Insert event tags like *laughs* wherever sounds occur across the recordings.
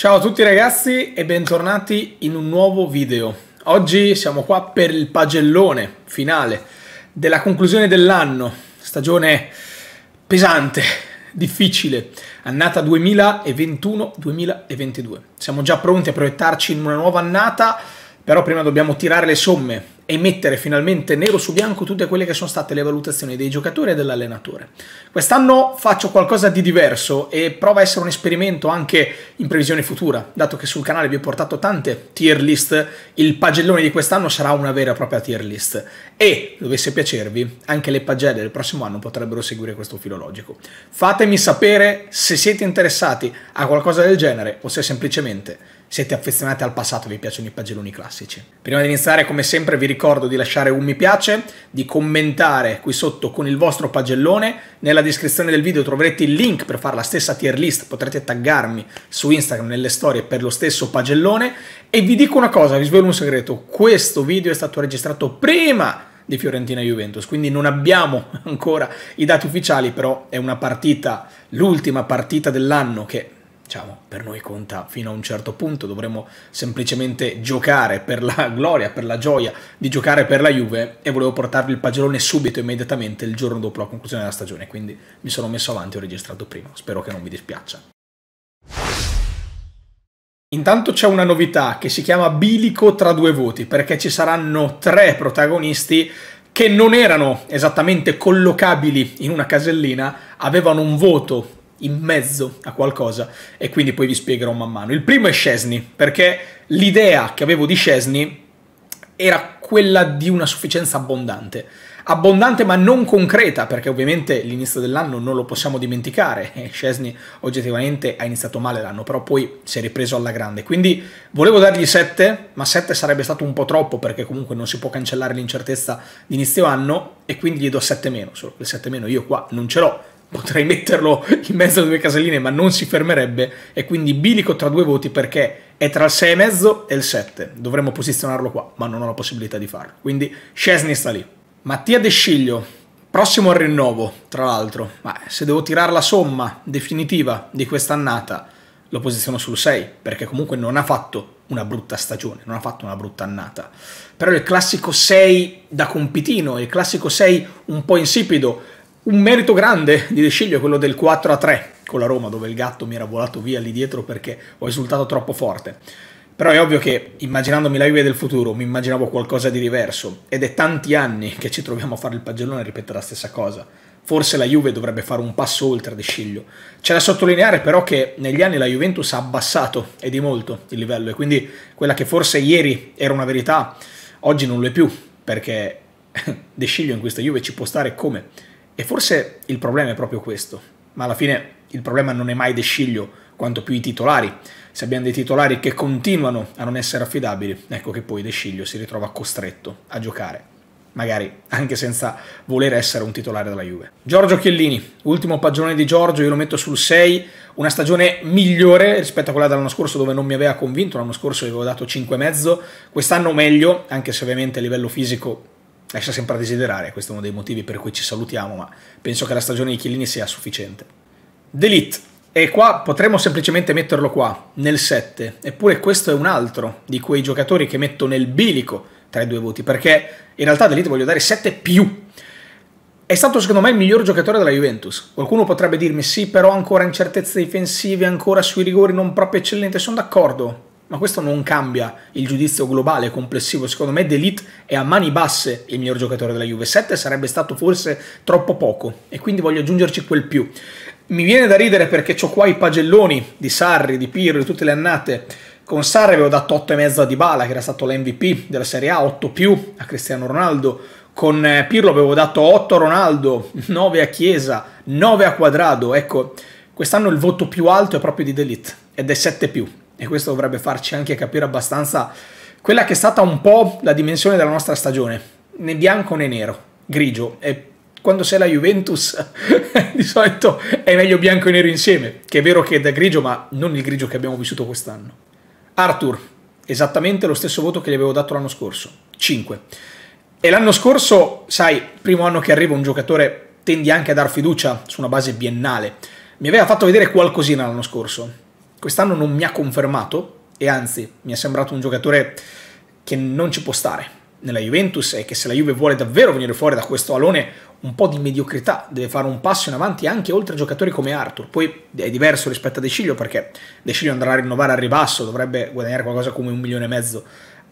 Ciao a tutti ragazzi e bentornati in un nuovo video. Oggi siamo qua per il pagellone finale della conclusione dell'anno, stagione pesante, difficile, annata 2021-2022. Siamo già pronti a proiettarci in una nuova annata, però prima dobbiamo tirare le somme e mettere finalmente nero su bianco tutte quelle che sono state le valutazioni dei giocatori e dell'allenatore. Quest'anno faccio qualcosa di diverso e prova a essere un esperimento anche in previsione futura, dato che sul canale vi ho portato tante tier list, il pagellone di quest'anno sarà una vera e propria tier list e, dovesse piacervi, anche le pagelle del prossimo anno potrebbero seguire questo filologico. Fatemi sapere se siete interessati a qualcosa del genere o se semplicemente siete affezionati al passato e vi piacciono i pagelloni classici. Prima di iniziare, come sempre, vi ricordo di lasciare un mi piace, di commentare qui sotto con il vostro pagellone. Nella descrizione del video troverete il link per fare la stessa tier list, potrete taggarmi su Instagram nelle storie per lo stesso pagellone. E vi dico una cosa, vi svelo un segreto, questo video è stato registrato prima di Fiorentina Juventus. Quindi non abbiamo *laughs* ancora i dati ufficiali, però è una partita, l'ultima partita dell'anno che diciamo, per noi conta fino a un certo punto, dovremmo semplicemente giocare per la *laughs* gloria, per la gioia di giocare per la Juve e volevo portarvi il pagellone subito, immediatamente, il giorno dopo la conclusione della stagione, quindi mi sono messo avanti e ho registrato prima, spero che non vi dispiaccia. Intanto c'è una novità che si chiama bilico tra due voti, perché ci saranno tre protagonisti che non erano esattamente collocabili in una casellina, avevano un voto in mezzo a qualcosa e quindi poi vi spiegherò man mano. Il primo è Scesni, perché l'idea che avevo di Scesni era quella di una sufficienza abbondante. Abbondante ma non concreta, perché ovviamente l'inizio dell'anno non lo possiamo dimenticare. Scesni *laughs* oggettivamente ha iniziato male l'anno, però poi si è ripreso alla grande. Quindi volevo dargli 7, ma 7 sarebbe stato un po' troppo, perché comunque non si può cancellare l'incertezza di inizio anno, e quindi gli do 7 meno. Solo che il 7 meno io qua non ce l'ho, potrei metterlo in mezzo alle due caselline, ma non si fermerebbe. E quindi bilico tra due voti perché è tra il 6,5 e il 7. Dovremmo posizionarlo qua, ma non ho la possibilità di farlo. Quindi Scesni sta lì. Mattia Desciglio, prossimo al rinnovo, tra l'altro. Ma se devo tirare la somma definitiva di quest'annata, lo posiziono sul 6, perché comunque non ha fatto una brutta stagione, non ha fatto una brutta annata. Però il classico 6 da compitino, il classico 6 un po' insipido, un merito grande di De Sciglio è quello del 4 a 3 con la Roma, dove il gatto mi era volato via lì dietro perché ho esultato troppo forte. Però è ovvio che immaginandomi la Juve del futuro mi immaginavo qualcosa di diverso ed è tanti anni che ci troviamo a fare il pagellone e ripetere la stessa cosa. Forse la Juve dovrebbe fare un passo oltre De Sciglio. C'è da sottolineare però che negli anni la Juventus ha abbassato e di molto il livello e quindi quella che forse ieri era una verità oggi non lo è più perché *laughs* De Sciglio in questa Juve ci può stare come e forse il problema è proprio questo, ma alla fine il problema non è mai De Sciglio, quanto più i titolari. Se abbiamo dei titolari che continuano a non essere affidabili, ecco che poi De Sciglio si ritrova costretto a giocare magari anche senza voler essere un titolare della Juve. Giorgio Chiellini, ultimo paggione di Giorgio, io lo metto sul 6, una stagione migliore rispetto a quella dell'anno scorso dove non mi aveva convinto, l'anno scorso gli avevo dato 5,5, quest'anno meglio, anche se ovviamente a livello fisico lascia sempre a desiderare, questo è uno dei motivi per cui ci salutiamo, ma penso che la stagione di Chiellini sia sufficiente. Delete. E qua potremmo semplicemente metterlo qua, nel 7, eppure questo è un altro di quei giocatori che metto nel bilico tra i due voti, perché in realtà Delete voglio dare 7 più. È stato secondo me il miglior giocatore della Juventus. Qualcuno potrebbe dirmi sì, però ancora incertezze difensive, ancora sui rigori non proprio eccellente, sono d'accordo, ma questo non cambia il giudizio globale complessivo. Secondo me D'Elite è a mani basse il miglior giocatore della Juve. 7 sarebbe stato forse troppo poco e quindi voglio aggiungerci quel più. Mi viene da ridere perché ho qua i pagelloni di Sarri, di Pirro, di tutte le annate. Con Sarri avevo dato 8,5 a Dybala, che era stato l'MVP della Serie A, 8 più a Cristiano Ronaldo. Con eh, Pirlo avevo dato 8 a Ronaldo, 9 a Chiesa, 9 a Quadrado. Ecco, quest'anno il voto più alto è proprio di D'Elite ed è 7 più e questo dovrebbe farci anche capire abbastanza quella che è stata un po' la dimensione della nostra stagione, né bianco né nero, grigio e quando sei la Juventus *laughs* di solito è meglio bianco e nero insieme, che è vero che è da grigio ma non il grigio che abbiamo vissuto quest'anno. Arthur, esattamente lo stesso voto che gli avevo dato l'anno scorso, 5. E l'anno scorso, sai, primo anno che arriva un giocatore tendi anche a dar fiducia su una base biennale. Mi aveva fatto vedere qualcosina l'anno scorso, Quest'anno non mi ha confermato e anzi mi è sembrato un giocatore che non ci può stare nella Juventus e che se la Juve vuole davvero venire fuori da questo alone un po' di mediocrità, deve fare un passo in avanti anche oltre giocatori come Arthur. Poi è diverso rispetto a De Ciglio perché De Ciglio andrà a rinnovare al ribasso, dovrebbe guadagnare qualcosa come un milione e mezzo.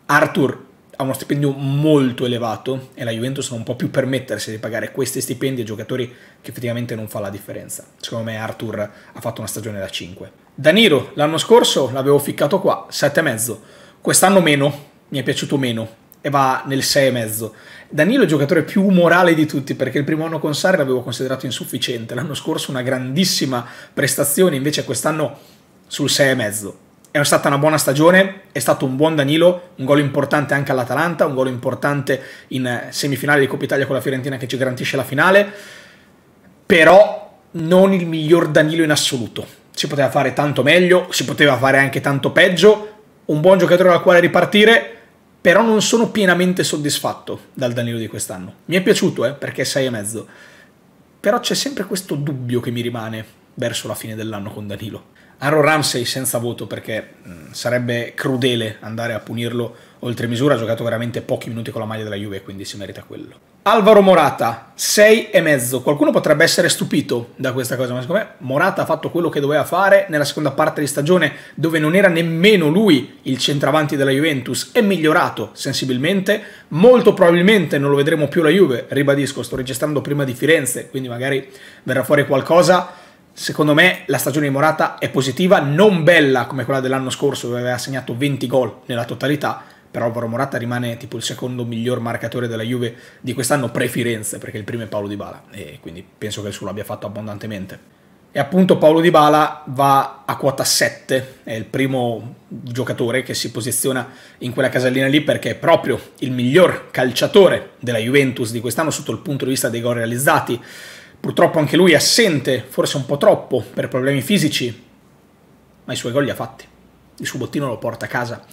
Arthur ha uno stipendio molto elevato e la Juventus non può più permettersi di pagare questi stipendi a giocatori che effettivamente non fa la differenza. Secondo me Arthur ha fatto una stagione da 5. Danilo l'anno scorso l'avevo ficcato qua, 7,5. Quest'anno meno, mi è piaciuto meno e va nel 6,5. Danilo è il giocatore più morale di tutti perché il primo anno con Sarri l'avevo considerato insufficiente, l'anno scorso una grandissima prestazione, invece quest'anno sul 6,5 è stata una buona stagione, è stato un buon Danilo, un gol importante anche all'Atalanta, un gol importante in eh, semifinale di Coppa Italia con la Fiorentina che ci garantisce la finale, però non il miglior Danilo in assoluto. Si poteva fare tanto meglio, si poteva fare anche tanto peggio, un buon giocatore dal quale ripartire, però non sono pienamente soddisfatto dal Danilo di quest'anno. Mi è piaciuto, eh, perché è 6,5, però c'è sempre questo dubbio che mi rimane verso la fine dell'anno con Danilo. Aaron Ramsey senza voto perché mm, sarebbe crudele andare a punirlo oltre misura, ha giocato veramente pochi minuti con la maglia della Juve, quindi si merita quello. Alvaro Morata, 6 e mezzo. Qualcuno potrebbe essere stupito da questa cosa, ma secondo me Morata ha fatto quello che doveva fare nella seconda parte di stagione, dove non era nemmeno lui il centravanti della Juventus. È migliorato sensibilmente, molto probabilmente non lo vedremo più la Juve, ribadisco, sto registrando prima di Firenze, quindi magari verrà fuori qualcosa Secondo me la stagione di Morata è positiva, non bella come quella dell'anno scorso dove aveva segnato 20 gol nella totalità, però Alvaro Morata rimane tipo il secondo miglior marcatore della Juve di quest'anno pre Firenze, perché il primo è Paolo Di Bala e quindi penso che il suo l'abbia fatto abbondantemente. E appunto Paolo Di Bala va a quota 7, è il primo giocatore che si posiziona in quella casellina lì perché è proprio il miglior calciatore della Juventus di quest'anno sotto il punto di vista dei gol realizzati Purtroppo anche lui è assente, forse un po' troppo, per problemi fisici, ma i suoi gol li ha fatti. Il suo bottino lo porta a casa.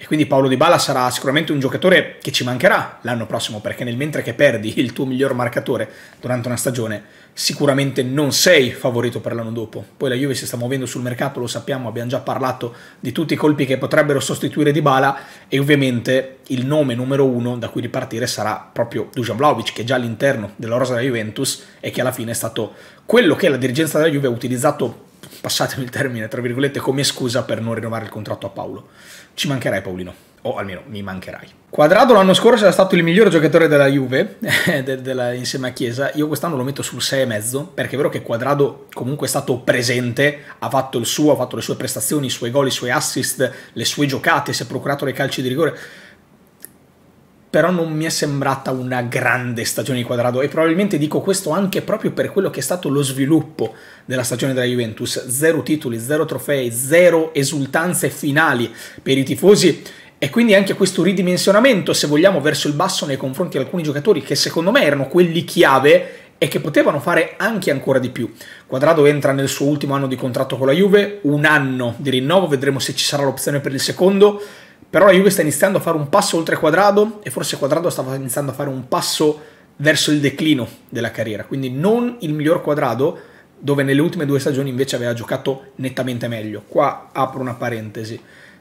E quindi Paolo Di Bala sarà sicuramente un giocatore che ci mancherà l'anno prossimo, perché nel mentre che perdi il tuo miglior marcatore durante una stagione, sicuramente non sei favorito per l'anno dopo. Poi la Juve si sta muovendo sul mercato, lo sappiamo, abbiamo già parlato di tutti i colpi che potrebbero sostituire Di Bala e ovviamente il nome numero uno da cui ripartire sarà proprio Dujan Vlaovic, che è già all'interno della rosa della Juventus e che alla fine è stato quello che la dirigenza della Juve ha utilizzato, passatemi il termine, tra virgolette, come scusa per non rinnovare il contratto a Paolo. Ci mancherai Paulino o almeno mi mancherai. Quadrado l'anno scorso era stato il migliore giocatore della Juve, *laughs* eh, de, de insieme a Chiesa, io quest'anno lo metto sul 6,5 perché è vero che Quadrado comunque è stato presente, ha fatto il suo, ha fatto le sue prestazioni, i suoi gol, i suoi assist, le sue giocate, si è procurato dei calci di rigore però non mi è sembrata una grande stagione di Quadrado e probabilmente dico questo anche proprio per quello che è stato lo sviluppo della stagione della Juventus, zero titoli, zero trofei, zero esultanze finali per i tifosi e quindi anche questo ridimensionamento, se vogliamo, verso il basso nei confronti di alcuni giocatori che secondo me erano quelli chiave e che potevano fare anche ancora di più. Quadrado entra nel suo ultimo anno di contratto con la Juve, un anno di rinnovo, vedremo se ci sarà l'opzione per il secondo però la Juve sta iniziando a fare un passo oltre Quadrado e forse Quadrado sta iniziando a fare un passo verso il declino della carriera. Quindi non il miglior Quadrado, dove nelle ultime due stagioni invece aveva giocato nettamente meglio. Qua apro una parentesi.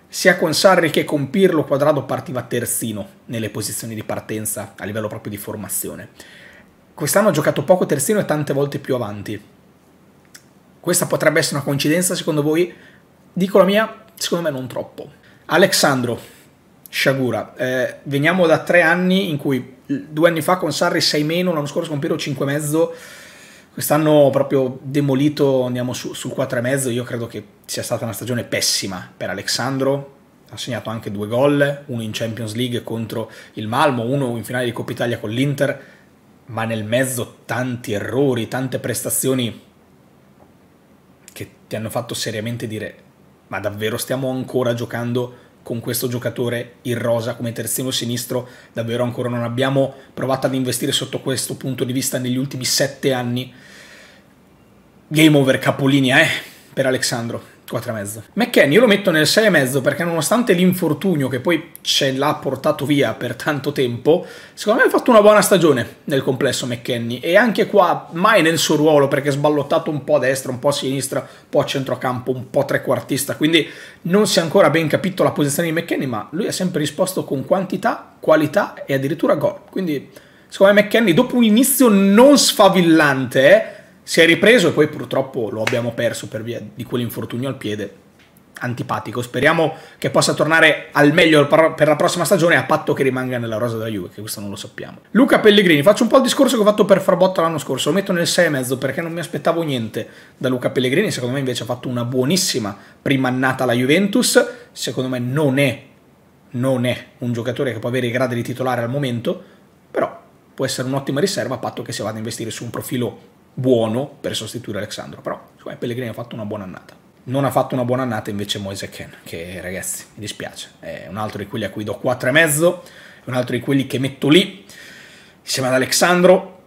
Sia con Sarri che con Pirlo Quadrado partiva terzino nelle posizioni di partenza a livello proprio di formazione. Quest'anno ha giocato poco terzino e tante volte più avanti. Questa potrebbe essere una coincidenza secondo voi? Dico la mia, secondo me non troppo. Alexandro Sciagura, eh, veniamo da tre anni in cui due anni fa con Sarri 6 meno, l'anno scorso con Piero 5 5,5, quest'anno proprio demolito, andiamo su, sul 4,5, io credo che sia stata una stagione pessima per Alexandro, ha segnato anche due gol, uno in Champions League contro il Malmo, uno in finale di Coppa Italia con l'Inter, ma nel mezzo tanti errori, tante prestazioni che ti hanno fatto seriamente dire ma davvero stiamo ancora giocando con questo giocatore in rosa come terzino sinistro, davvero ancora non abbiamo provato ad investire sotto questo punto di vista negli ultimi sette anni. Game over capolinea, eh, per Alexandro. 4 4,5. McKenny io lo metto nel 6 6,5 perché nonostante l'infortunio che poi ce l'ha portato via per tanto tempo, secondo me ha fatto una buona stagione nel complesso McKenny e anche qua mai nel suo ruolo perché è sballottato un po' a destra, un po' a sinistra, un po' a centrocampo, un po' trequartista, quindi non si è ancora ben capito la posizione di McKenny, ma lui ha sempre risposto con quantità, qualità e addirittura gol. Quindi secondo me McKenny dopo un inizio non sfavillante, eh, si è ripreso e poi purtroppo lo abbiamo perso per via di quell'infortunio al piede antipatico. Speriamo che possa tornare al meglio per la prossima stagione a patto che rimanga nella rosa della Juve, che questo non lo sappiamo. Luca Pellegrini, faccio un po' il discorso che ho fatto per Frabotta l'anno scorso, lo metto nel 6,5 perché non mi aspettavo niente da Luca Pellegrini, secondo me invece ha fatto una buonissima prima annata alla Juventus, secondo me non è, non è un giocatore che può avere i gradi di titolare al momento, però può essere un'ottima riserva a patto che si vada a investire su un profilo buono per sostituire Alexandro, però cioè, Pellegrini ha fatto una buona annata. Non ha fatto una buona annata invece Moise Ken, che ragazzi, mi dispiace, è un altro di quelli a cui do e mezzo, è un altro di quelli che metto lì, insieme ad Alexandro,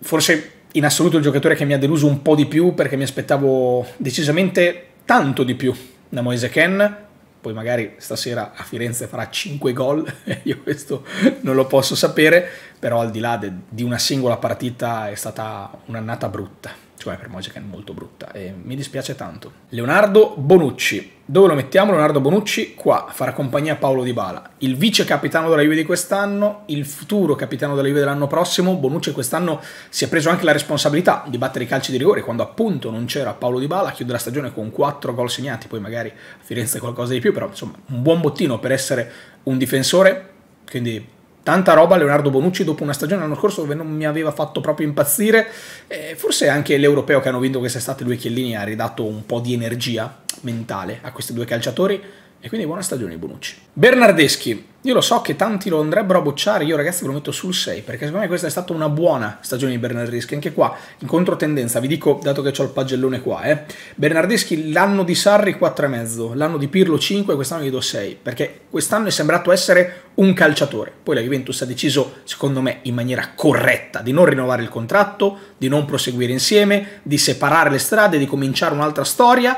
forse in assoluto il giocatore che mi ha deluso un po' di più perché mi aspettavo decisamente tanto di più da Moise Ken, poi magari stasera a Firenze farà 5 gol, *laughs* io questo non lo posso sapere, però al di là di una singola partita è stata un'annata brutta secondo me per è molto brutta e mi dispiace tanto. Leonardo Bonucci. Dove lo mettiamo Leonardo Bonucci? Qua, farà compagnia a Paolo Di Bala. Il vice capitano della Juve di quest'anno, il futuro capitano della Juve dell'anno prossimo. Bonucci quest'anno si è preso anche la responsabilità di battere i calci di rigore quando appunto non c'era Paolo Di Bala. Chiude la stagione con 4 gol segnati, poi magari a Firenze qualcosa di più, però insomma un buon bottino per essere un difensore. Quindi tanta roba Leonardo Bonucci dopo una stagione l'anno scorso dove non mi aveva fatto proprio impazzire, eh, forse anche l'europeo che hanno vinto quest'estate lui Chiellini ha ridato un po' di energia mentale a questi due calciatori e quindi buona stagione Bonucci. Bernardeschi, io lo so che tanti lo andrebbero a bocciare, io ragazzi ve lo metto sul 6, perché secondo me questa è stata una buona stagione di Bernardeschi, anche qua in controtendenza, vi dico, dato che ho il pagellone qua, eh, Bernardeschi l'anno di Sarri 4,5, l'anno di Pirlo 5, quest'anno gli do 6, perché quest'anno è sembrato essere un calciatore. Poi la Juventus ha deciso, secondo me, in maniera corretta di non rinnovare il contratto, di non proseguire insieme, di separare le strade, di cominciare un'altra storia,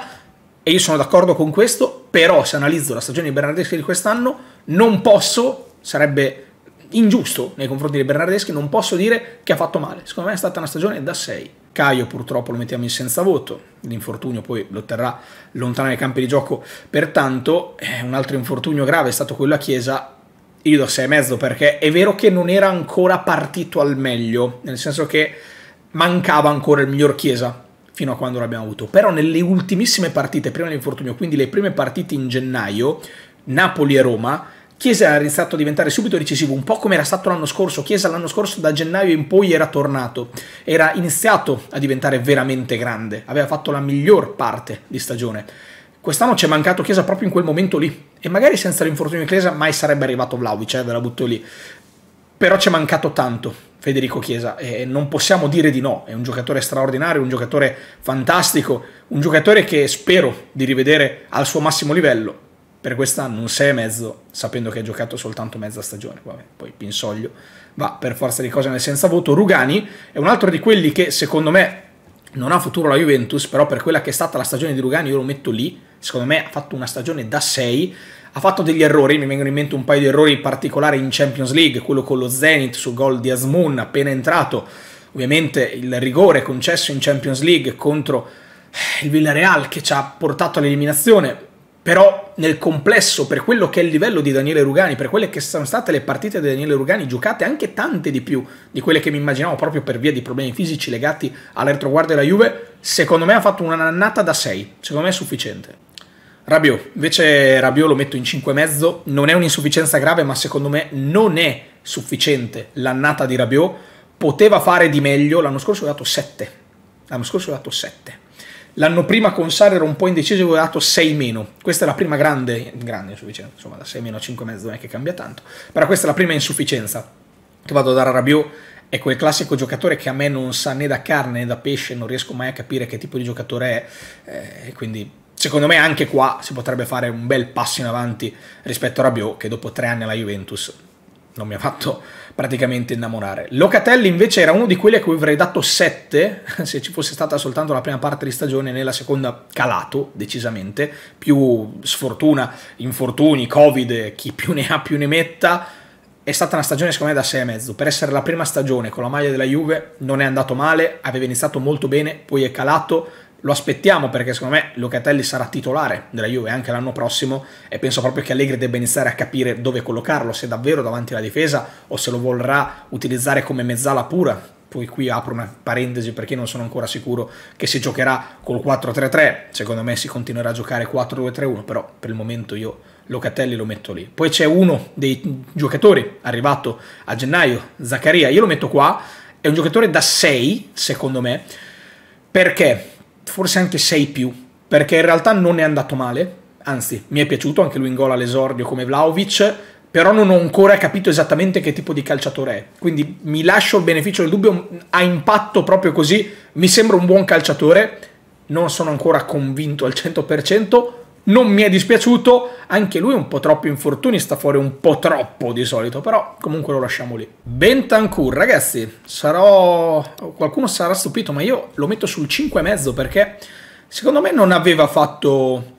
e io sono d'accordo con questo, però se analizzo la stagione di Bernardeschi di quest'anno, non posso, sarebbe ingiusto nei confronti di Bernardeschi, non posso dire che ha fatto male. Secondo me è stata una stagione da 6. Caio purtroppo lo mettiamo in senza voto, l'infortunio poi lo terrà lontano dai campi di gioco, pertanto eh, un altro infortunio grave è stato quello a Chiesa, io do 6,5 perché è vero che non era ancora partito al meglio, nel senso che mancava ancora il miglior Chiesa fino a quando l'abbiamo avuto, però nelle ultimissime partite prima dell'infortunio, quindi le prime partite in gennaio, Napoli e Roma, Chiesa era iniziato a diventare subito decisivo, un po' come era stato l'anno scorso. Chiesa l'anno scorso da gennaio in poi era tornato, era iniziato a diventare veramente grande, aveva fatto la miglior parte di stagione. Quest'anno ci è mancato Chiesa proprio in quel momento lì e magari senza l'infortunio di Chiesa mai sarebbe arrivato Vlaovic, eh, ve la butto lì. Però ci è mancato tanto Federico Chiesa e non possiamo dire di no, è un giocatore straordinario, un giocatore fantastico, un giocatore che spero di rivedere al suo massimo livello per quest'anno un mezzo, sapendo che ha giocato soltanto mezza stagione, vabbè, poi Pinsoglio va per forza di cose nel senza voto. Rugani è un altro di quelli che secondo me non ha futuro la Juventus, però per quella che è stata la stagione di Rugani io lo metto lì, secondo me ha fatto una stagione da 6, ha fatto degli errori, mi vengono in mente un paio di errori particolari in Champions League, quello con lo Zenit sul gol di Asmun appena entrato, ovviamente il rigore concesso in Champions League contro il Villarreal che ci ha portato all'eliminazione, però nel complesso, per quello che è il livello di Daniele Rugani, per quelle che sono state le partite di Daniele Rugani giocate anche tante di più di quelle che mi immaginavo proprio per via di problemi fisici legati all'ertroguardia della Juve, secondo me ha fatto un'annata da 6, secondo me è sufficiente. Rabiot, invece Rabiot lo metto in 5,5, non è un'insufficienza grave, ma secondo me non è sufficiente l'annata di Rabiot, poteva fare di meglio, l'anno scorso ha dato 7, l'anno scorso ha dato 7 L'anno prima con Sar ero un po' indeciso e avevo dato 6 meno. Questa è la prima grande, grande insufficienza, insomma da 6 meno a 5 non è che cambia tanto, però questa è la prima insufficienza che vado a dare a Rabiot è quel classico giocatore che a me non sa né da carne né da pesce, non riesco mai a capire che tipo di giocatore è, eh, quindi secondo me anche qua si potrebbe fare un bel passo in avanti rispetto a Rabiot che dopo tre anni alla Juventus non mi ha fatto praticamente innamorare. Locatelli invece era uno di quelli a cui avrei dato 7, *laughs* se ci fosse stata soltanto la prima parte di stagione, nella seconda calato decisamente, più sfortuna, infortuni, covid, chi più ne ha più ne metta, è stata una stagione secondo me da 6 e mezzo, Per essere la prima stagione con la maglia della Juve non è andato male, aveva iniziato molto bene, poi è calato, lo aspettiamo perché secondo me Locatelli sarà titolare della Juve anche l'anno prossimo e penso proprio che Allegri debba iniziare a capire dove collocarlo, se davvero davanti alla difesa o se lo vorrà utilizzare come mezzala pura poi qui apro una parentesi perché non sono ancora sicuro che si giocherà col 4-3-3, secondo me si continuerà a giocare 4-2-3-1, però per il momento io Locatelli lo metto lì. Poi c'è uno dei giocatori arrivato a gennaio, Zaccaria, io lo metto qua, è un giocatore da 6 secondo me, perché forse anche 6 più, perché in realtà non è andato male, anzi mi è piaciuto anche lui in gol all'esordio come Vlaovic, però non ho ancora capito esattamente che tipo di calciatore è, quindi mi lascio il beneficio del dubbio, a impatto proprio così, mi sembra un buon calciatore, non sono ancora convinto al 100%, non mi è dispiaciuto, anche lui un po' troppo infortuni, sta fuori un po' troppo di solito, però comunque lo lasciamo lì. Bentancur, ragazzi, sarò... qualcuno sarà stupito, ma io lo metto sul 5,5 perché secondo me non aveva fatto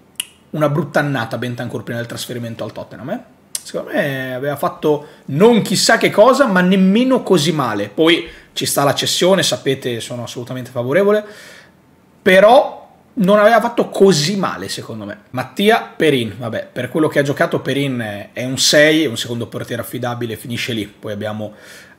una brutta annata Bentancur prima del trasferimento al Tottenham, eh? Secondo me aveva fatto non chissà che cosa, ma nemmeno così male. Poi ci sta la cessione, sapete, sono assolutamente favorevole, però non aveva fatto così male secondo me. Mattia Perin, vabbè, per quello che ha giocato Perin è un 6, è un secondo portiere affidabile, finisce lì. Poi abbiamo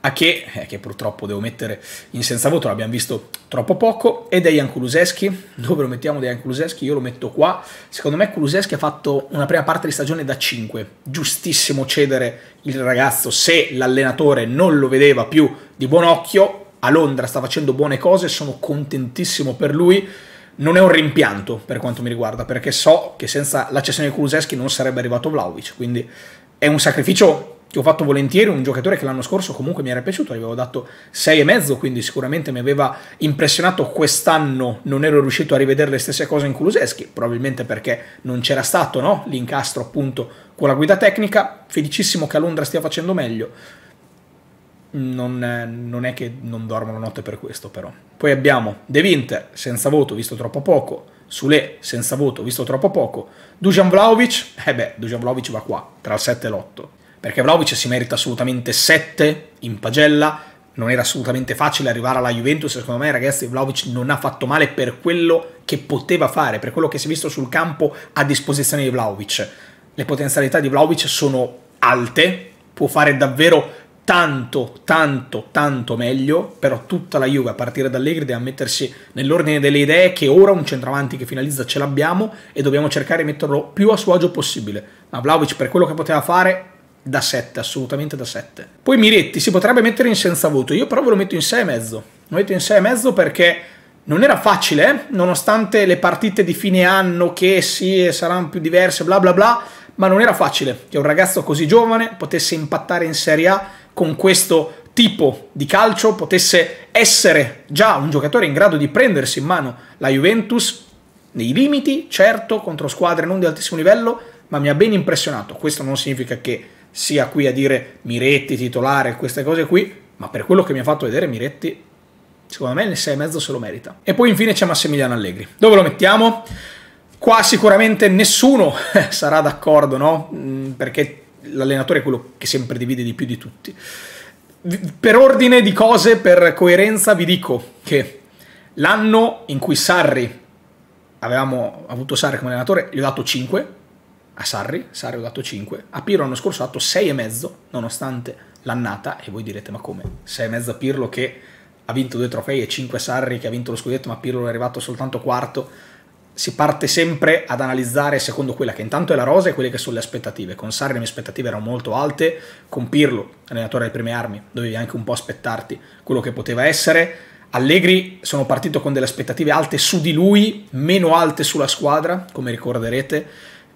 Ache, eh, che purtroppo devo mettere in senza voto, l'abbiamo visto troppo poco, e Dejan Kuluseschi, *laughs* dove lo mettiamo Dejan Kuluseschi? Io lo metto qua. Secondo me Kuluseschi ha fatto una prima parte di stagione da 5, giustissimo cedere il ragazzo se l'allenatore non lo vedeva più di buon occhio. A Londra sta facendo buone cose, sono contentissimo per lui non è un rimpianto per quanto mi riguarda, perché so che senza l'accessione di Kuleseski non sarebbe arrivato Vlaovic, quindi è un sacrificio che ho fatto volentieri, un giocatore che l'anno scorso comunque mi era piaciuto, gli avevo dato 6,5, quindi sicuramente mi aveva impressionato quest'anno, non ero riuscito a rivedere le stesse cose in Kuleseski, probabilmente perché non c'era stato no? l'incastro appunto con la guida tecnica, felicissimo che a Londra stia facendo meglio, non è, non è che non dormono notte per questo però. Poi abbiamo De Winter senza voto, visto troppo poco, Sule senza voto, visto troppo poco, Dujan Vlaovic, eh beh, Dujan Vlaovic va qua, tra il 7 e l'8, perché Vlaovic si merita assolutamente 7 in pagella, non era assolutamente facile arrivare alla Juventus, secondo me ragazzi Vlaovic non ha fatto male per quello che poteva fare, per quello che si è visto sul campo a disposizione di Vlaovic. Le potenzialità di Vlaovic sono alte, può fare davvero tanto, tanto, tanto meglio, però tutta la Juve a partire da Allegri deve mettersi nell'ordine delle idee che ora un centravanti che finalizza ce l'abbiamo e dobbiamo cercare di metterlo più a suo agio possibile. Ma Vlaovic per quello che poteva fare da 7, assolutamente da 7. Poi Miretti si potrebbe mettere in senza voto, io però ve lo metto in 6,5. Lo metto in 6,5 perché non era facile, eh, nonostante le partite di fine anno che sì, saranno più diverse, bla bla bla, ma non era facile che un ragazzo così giovane potesse impattare in Serie A con questo tipo di calcio potesse essere già un giocatore in grado di prendersi in mano la Juventus nei limiti, certo, contro squadre non di altissimo livello, ma mi ha ben impressionato. Questo non significa che sia qui a dire Miretti titolare, queste cose qui, ma per quello che mi ha fatto vedere Miretti, secondo me nel 6,5 se lo merita. E poi infine c'è Massimiliano Allegri. Dove lo mettiamo? Qua sicuramente nessuno *laughs* sarà d'accordo, no? Mm, perché l'allenatore è quello che sempre divide di più di tutti. Per ordine di cose, per coerenza, vi dico che l'anno in cui Sarri, avevamo avuto Sarri come allenatore, gli ho dato 5, a Sarri, Sarri ho dato 5, a Pirlo l'anno scorso ho dato 6,5, nonostante l'annata, e voi direte ma come? 6,5 a Pirlo che ha vinto due trofei e 5 Sarri che ha vinto lo scudetto, ma Pirlo è arrivato soltanto quarto, si parte sempre ad analizzare secondo quella che intanto è la rosa e quelle che sono le aspettative. Con Sarri le mie aspettative erano molto alte, con Pirlo, allenatore alle prime armi, dovevi anche un po' aspettarti quello che poteva essere. Allegri sono partito con delle aspettative alte su di lui, meno alte sulla squadra, come ricorderete.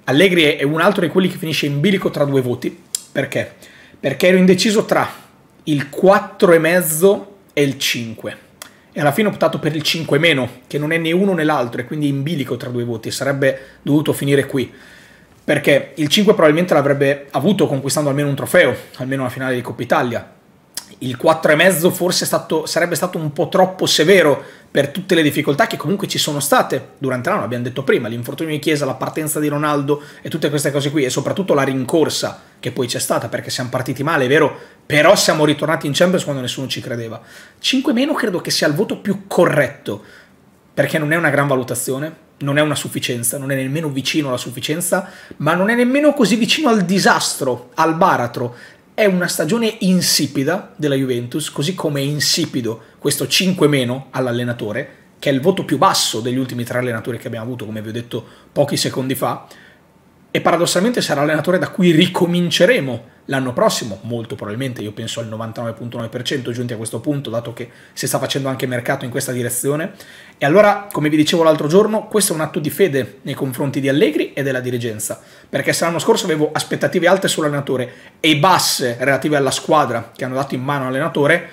Allegri è un altro di quelli che finisce in bilico tra due voti. Perché? Perché ero indeciso tra il 4,5 e il 5 e alla fine ho optato per il 5 meno, che non è né uno né l'altro, e quindi in bilico tra due voti, sarebbe dovuto finire qui. Perché il 5 probabilmente l'avrebbe avuto conquistando almeno un trofeo, almeno una finale di Coppa Italia. Il 4,5 forse stato, sarebbe stato un po' troppo severo per tutte le difficoltà che comunque ci sono state durante l'anno, abbiamo detto prima, l'infortunio di Chiesa, la partenza di Ronaldo e tutte queste cose qui e soprattutto la rincorsa che poi c'è stata perché siamo partiti male, è vero, però siamo ritornati in Champions quando nessuno ci credeva. 5 meno credo che sia il voto più corretto perché non è una gran valutazione, non è una sufficienza, non è nemmeno vicino alla sufficienza, ma non è nemmeno così vicino al disastro, al baratro, è una stagione insipida della Juventus, così come è insipido questo 5 meno all'allenatore, che è il voto più basso degli ultimi tre allenatori che abbiamo avuto, come vi ho detto pochi secondi fa e paradossalmente sarà l'allenatore da cui ricominceremo l'anno prossimo, molto probabilmente, io penso al 99.9% giunti a questo punto, dato che si sta facendo anche mercato in questa direzione. E allora, come vi dicevo l'altro giorno, questo è un atto di fede nei confronti di Allegri e della dirigenza, perché se l'anno scorso avevo aspettative alte sull'allenatore e basse relative alla squadra che hanno dato in mano all'allenatore,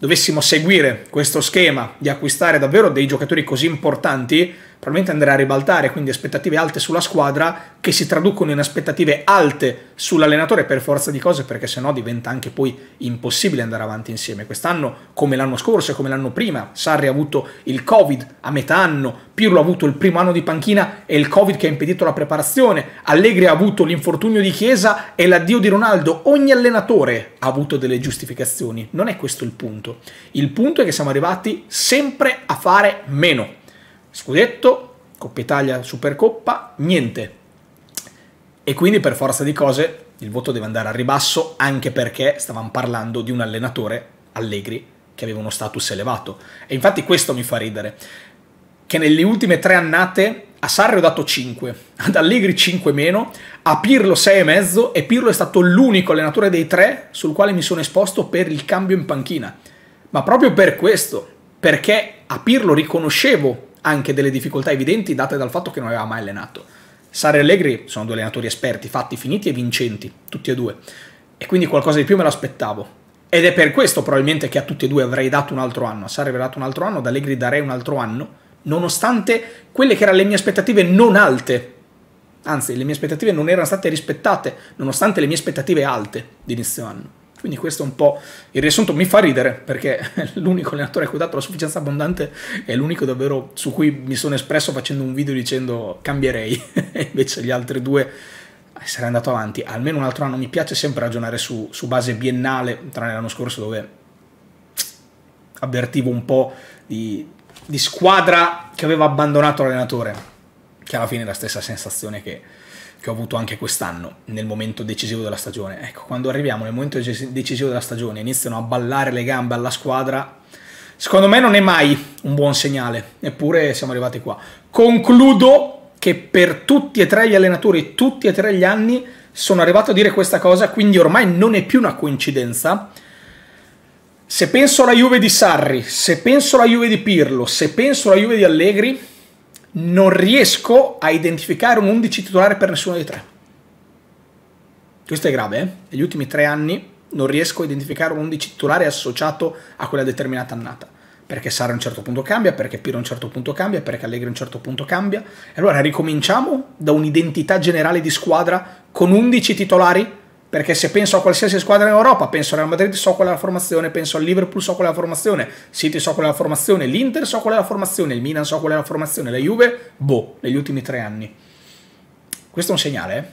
dovessimo seguire questo schema di acquistare davvero dei giocatori così importanti, probabilmente andrà a ribaltare, quindi aspettative alte sulla squadra che si traducono in aspettative alte sull'allenatore per forza di cose perché sennò diventa anche poi impossibile andare avanti insieme. Quest'anno, come l'anno scorso e come l'anno prima, Sarri ha avuto il Covid a metà anno, Pirlo ha avuto il primo anno di panchina e il Covid che ha impedito la preparazione, Allegri ha avuto l'infortunio di Chiesa e l'addio di Ronaldo. Ogni allenatore ha avuto delle giustificazioni. Non è questo il punto. Il punto è che siamo arrivati sempre a fare meno scudetto, Coppa Italia, Supercoppa, niente. E quindi per forza di cose il voto deve andare a ribasso anche perché stavamo parlando di un allenatore, Allegri, che aveva uno status elevato. E infatti questo mi fa ridere, che nelle ultime tre annate a Sarri ho dato 5, ad Allegri 5 meno, a Pirlo 6,5 e Pirlo è stato l'unico allenatore dei tre sul quale mi sono esposto per il cambio in panchina. Ma proprio per questo, perché a Pirlo riconoscevo anche delle difficoltà evidenti date dal fatto che non aveva mai allenato. Sari e Allegri sono due allenatori esperti, fatti, finiti e vincenti, tutti e due. E quindi qualcosa di più me l'aspettavo. Ed è per questo probabilmente che a tutti e due avrei dato un altro anno. A Sari avrei dato un altro anno, ad Allegri darei un altro anno, nonostante quelle che erano le mie aspettative non alte. Anzi, le mie aspettative non erano state rispettate, nonostante le mie aspettative alte di inizio anno. Quindi questo è un po' il riassunto, mi fa ridere perché *laughs* l'unico allenatore a cui ho dato la sufficienza abbondante è l'unico davvero su cui mi sono espresso facendo un video dicendo cambierei, *laughs* e invece gli altri due eh, sarei andato avanti almeno un altro anno, mi piace sempre ragionare su, su base biennale, tranne l'anno scorso dove avvertivo un po' di, di squadra che aveva abbandonato l'allenatore, che alla fine è la stessa sensazione che che ho avuto anche quest'anno nel momento decisivo della stagione. Ecco, quando arriviamo nel momento decisivo della stagione e iniziano a ballare le gambe alla squadra, secondo me non è mai un buon segnale, eppure siamo arrivati qua. Concludo che per tutti e tre gli allenatori, tutti e tre gli anni, sono arrivato a dire questa cosa, quindi ormai non è più una coincidenza. Se penso alla Juve di Sarri, se penso alla Juve di Pirlo, se penso alla Juve di Allegri, non riesco a identificare un 11 titolare per nessuno dei tre. Questo è grave, eh? negli ultimi tre anni non riesco a identificare un 11 titolare associato a quella determinata annata. Perché Sara a un certo punto cambia, perché Piro a un certo punto cambia, perché Allegri a un certo punto cambia. E allora ricominciamo da un'identità generale di squadra con 11 titolari perché se penso a qualsiasi squadra in Europa, penso al Real Madrid, so qual è la formazione, penso al Liverpool, so qual è la formazione, City so qual è la formazione, l'Inter so qual è la formazione, il Milan so qual è la formazione, la Juve, boh, negli ultimi tre anni. Questo è un segnale, eh?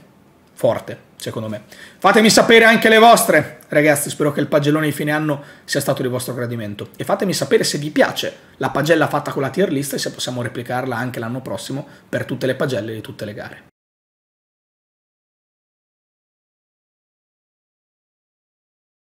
Forte, secondo me. Fatemi sapere anche le vostre, ragazzi, spero che il pagellone di fine anno sia stato di vostro gradimento. E fatemi sapere se vi piace la pagella fatta con la tier list e se possiamo replicarla anche l'anno prossimo per tutte le pagelle di tutte le gare.